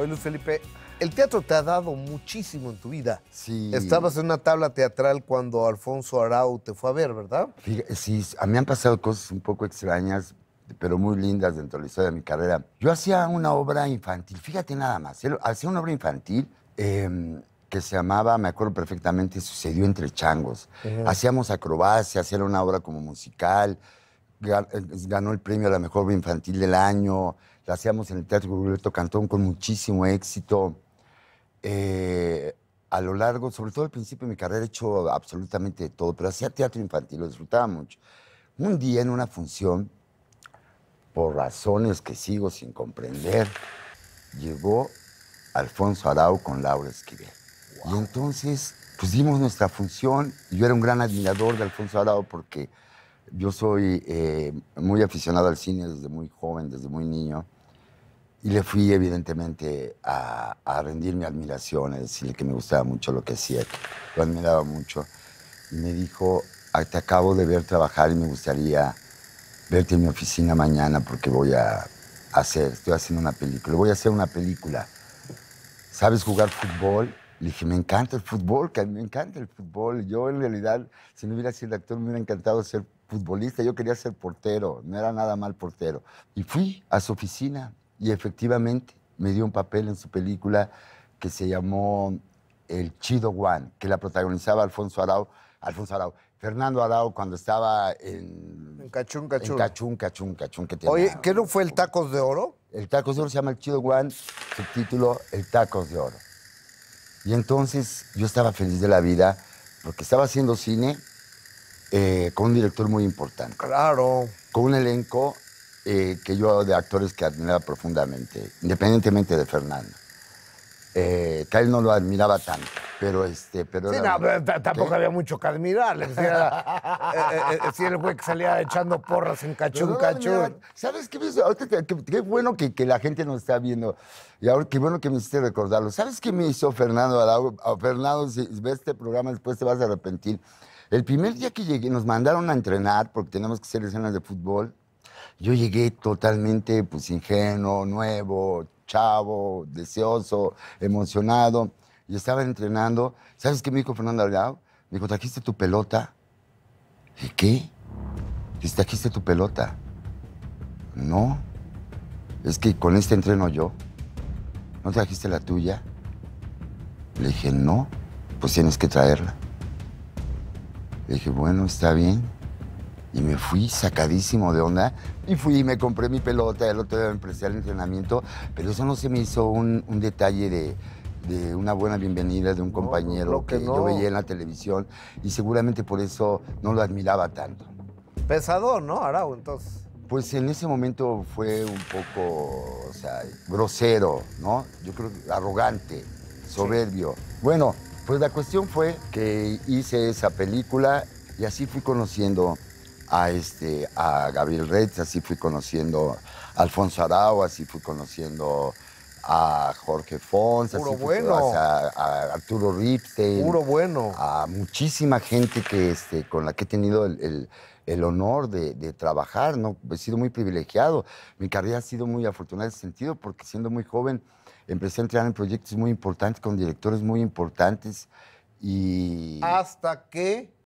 Oye, Luis Felipe, el teatro te ha dado muchísimo en tu vida. Sí. Estabas en una tabla teatral cuando Alfonso Arau te fue a ver, ¿verdad? Sí, a mí han pasado cosas un poco extrañas, pero muy lindas dentro de la historia de mi carrera. Yo hacía una obra infantil, fíjate nada más, ¿eh? hacía una obra infantil em, que se llamaba, me acuerdo perfectamente, Sucedió entre changos. Hacíamos acrobacias, era una obra como musical, ganó el premio a la mejor infantil del año, la hacíamos en el Teatro Roberto Cantón con muchísimo éxito. Eh, a lo largo, sobre todo al principio de mi carrera, he hecho absolutamente todo, pero hacía teatro infantil, lo disfrutaba mucho. Un día en una función, por razones que sigo sin comprender, llegó Alfonso Arau con Laura Esquivel. Y entonces, pusimos nuestra función. Yo era un gran admirador de Alfonso Arau porque yo soy eh, muy aficionado al cine desde muy joven, desde muy niño. Y le fui, evidentemente, a, rendir mi admiración, a decirle que me gustaba mucho lo que hacía, lo admiraba mucho. Y me dijo, te acabo de ver trabajar y me gustaría verte en mi oficina mañana porque voy a hacer, estoy haciendo una película, voy a hacer una película. ¿Sabes jugar fútbol? Le dije, me encanta el fútbol, me encanta el fútbol. Yo en realidad, si no hubiera sido actor, me hubiera encantado ser futbolista, yo quería ser portero, no era nada mal portero. Y fui a su oficina y efectivamente me dio un papel en su película que se llamó El Chido Juan, que la protagonizaba Alfonso Arau, Alfonso Arau, Fernando Arau cuando estaba en... En Cachún, Cachún. En Cachún, Cachún, Cachún. Que Oye, ¿qué no fue el Tacos de Oro? El Tacos de Oro se llama El Chido Juan, subtítulo El Tacos de Oro. Y entonces yo estaba feliz de la vida porque estaba haciendo cine eh, con un director muy importante. Claro. Con un elenco eh, que yo de actores que admiraba profundamente, independientemente de Fernando. Eh, él no lo admiraba tanto, pero este, pero sí, tampoco había mucho que admirarle. Si eh, el güey que salía echando porras en cachún, ¿Sabes qué? me hizo? qué, bueno que, la gente nos está viendo y ahora qué bueno que me hiciste recordarlo. ¿Sabes qué me hizo Fernando Fernando, si ves este programa después te vas a arrepentir. El primer día que llegué, nos mandaron a entrenar porque tenemos que hacer escenas de fútbol. Yo llegué totalmente, pues, ingenuo, nuevo, chavo, deseoso, emocionado. Y estaba entrenando. ¿Sabes qué me dijo Fernando Argao? Me dijo, ¿trajiste tu pelota? ¿Y qué? Dice, ¿trajiste tu pelota? No. Es que con este entreno yo. ¿No trajiste la tuya? Le dije, no, pues tienes que traerla dije, bueno, está bien. Y me fui sacadísimo de onda y fui y me compré mi pelota, el otro día empecé el entrenamiento, pero eso no se me hizo un, detalle de, de, una buena bienvenida de un compañero que, yo veía en la televisión y seguramente por eso no lo admiraba tanto. Pesador, ¿no, Arau, entonces? Pues en ese momento fue un poco, o sea, grosero, ¿no? Yo creo que arrogante, soberbio. Bueno, pues la cuestión fue que hice esa película y así fui conociendo a, este, a Gabriel Reyes, así fui conociendo a Alfonso Arau, así fui conociendo a Jorge Fons, pues, a, Arturo Ripstein, a muchísima gente que, este, con la que he tenido el, honor de, trabajar. ¿no? He sido muy privilegiado. Mi carrera ha sido muy afortunada en ese sentido porque siendo muy joven empecé a entrar en proyectos muy importantes con directores muy importantes. Y... Hasta que